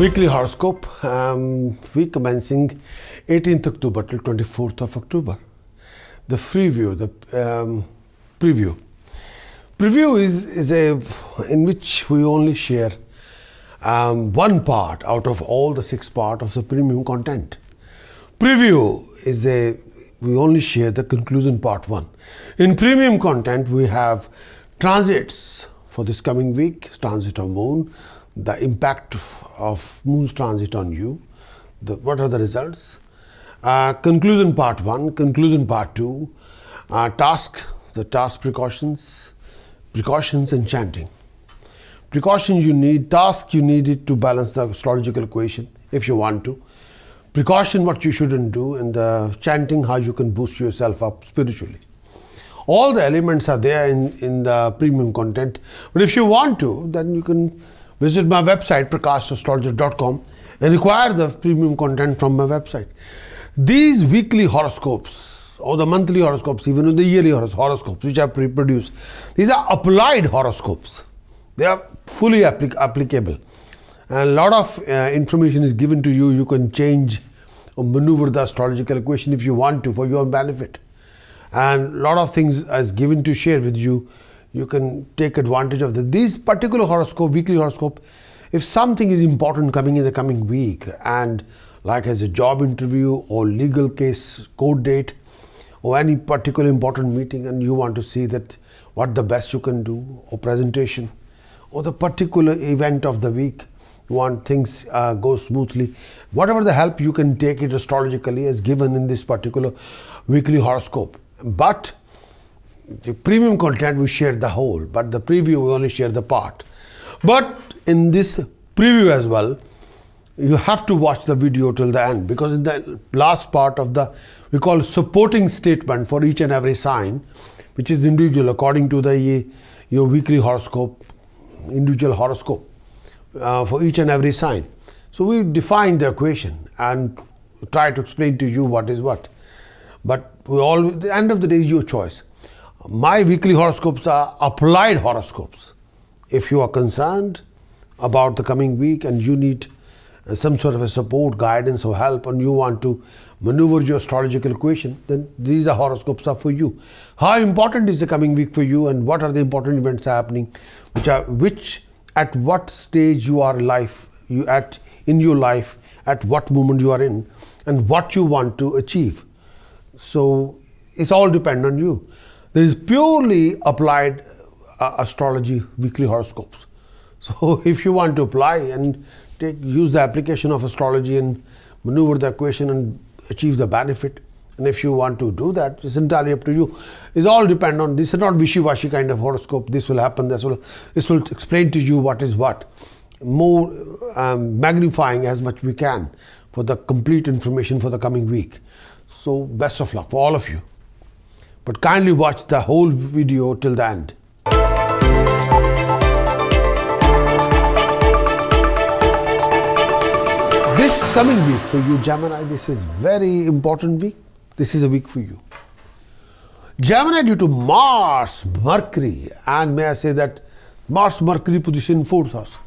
Weekly horoscope. Um, are commencing 18th October till 24th of October. The preview. The um, preview. Preview is is a in which we only share um, one part out of all the six part of the premium content. Preview is a we only share the conclusion part one. In premium content, we have transits for this coming week, transit of moon, the impact of moon's transit on you. The, what are the results? Uh, conclusion part 1, conclusion part 2, uh, task, the task precautions, precautions and chanting. Precautions you need, task you need it to balance the astrological equation if you want to. Precaution what you shouldn't do and the chanting how you can boost yourself up spiritually. All the elements are there in, in the premium content but if you want to then you can visit my website prakashastrologer.com and acquire the premium content from my website. These weekly horoscopes or the monthly horoscopes, even the yearly horoscopes, which I produce, these are applied horoscopes. They are fully applic applicable. And a lot of uh, information is given to you. You can change or maneuver the astrological equation if you want to for your benefit. And a lot of things is given to share with you you can take advantage of the, particular horoscope, weekly horoscope. If something is important coming in the coming week and like as a job interview or legal case court date or any particular important meeting and you want to see that what the best you can do or presentation or the particular event of the week you want things uh, go smoothly whatever the help you can take it astrologically as given in this particular weekly horoscope but the premium content we share the whole, but the preview we only share the part. But in this preview as well, you have to watch the video till the end because in the last part of the we call supporting statement for each and every sign, which is individual according to the your weekly horoscope, individual horoscope uh, for each and every sign. So we define the equation and try to explain to you what is what. But we all at the end of the day is your choice my weekly horoscopes are applied horoscopes. If you are concerned about the coming week and you need uh, some sort of a support, guidance, or help, and you want to maneuver your astrological equation, then these are horoscopes are for you. How important is the coming week for you, and what are the important events happening, which are which at what stage you are life, you at in your life, at what moment you are in, and what you want to achieve. So it's all depend on you. This is purely applied uh, astrology weekly horoscopes. So if you want to apply and take, use the application of astrology and maneuver the equation and achieve the benefit, and if you want to do that, it's entirely up to you. It's all depend on this is not wishy-washy kind of horoscope. This will happen. This will this will explain to you what is what. More um, magnifying as much we can for the complete information for the coming week. So best of luck for all of you but kindly watch the whole video till the end. This coming week for you Gemini, this is very important week. This is a week for you. Gemini due to Mars, Mercury and may I say that Mars Mercury position in 4th house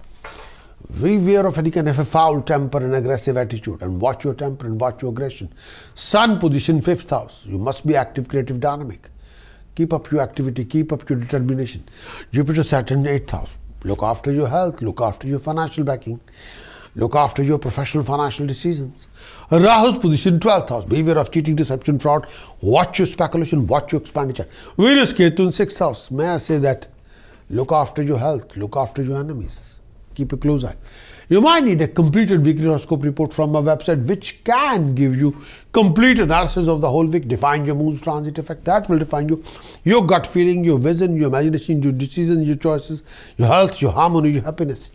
beware of any kind of a foul temper and aggressive attitude and watch your temper and watch your aggression. Sun position fifth house. You must be active, creative, dynamic. Keep up your activity, keep up your determination. Jupiter, Saturn, eighth house. Look after your health, look after your financial backing, look after your professional financial decisions. Rahu's position 12th house. Beware of cheating, deception, fraud. Watch your speculation, watch your expenditure. Venus, Ketu 6th house. May I say that? Look after your health, look after your enemies. Keep a close eye. You might need a completed weekly horoscope report from a website which can give you complete analysis of the whole week, define your moon's transit effect. That will define you, your gut feeling, your vision, your imagination, your decisions, your choices, your health, your harmony, your happiness.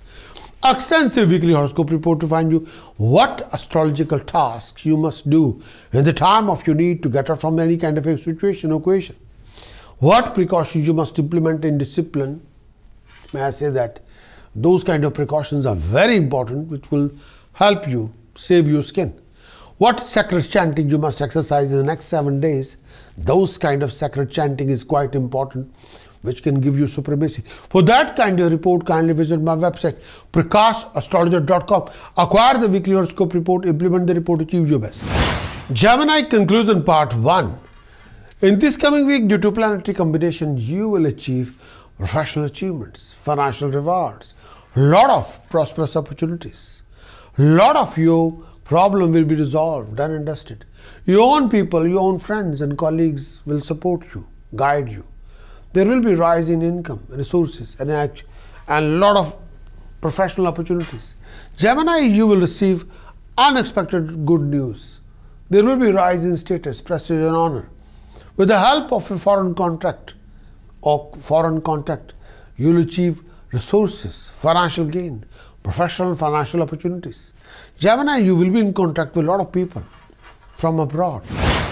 Extensive weekly horoscope report to find you what astrological tasks you must do in the time of your need to get out from any kind of a situation or equation. What precautions you must implement in discipline. May I say that? Those kind of precautions are very important, which will help you save your skin. What sacred chanting you must exercise in the next seven days, those kind of sacred chanting is quite important, which can give you supremacy. For that kind of report, kindly visit my website, prakashastrologer.com. Acquire the weekly horoscope report, implement the report, achieve your best. Gemini conclusion part 1. In this coming week, due to planetary combination, you will achieve professional achievements, financial rewards, lot of prosperous opportunities. Lot of your problem will be resolved, done and dusted. Your own people, your own friends and colleagues will support you, guide you. There will be rise in income, resources, and a, and lot of professional opportunities. Gemini, you will receive unexpected good news. There will be rise in status, prestige, and honor. With the help of a foreign contract or foreign contact, you will achieve resources, financial gain, professional and financial opportunities. Gemini, you will be in contact with a lot of people from abroad.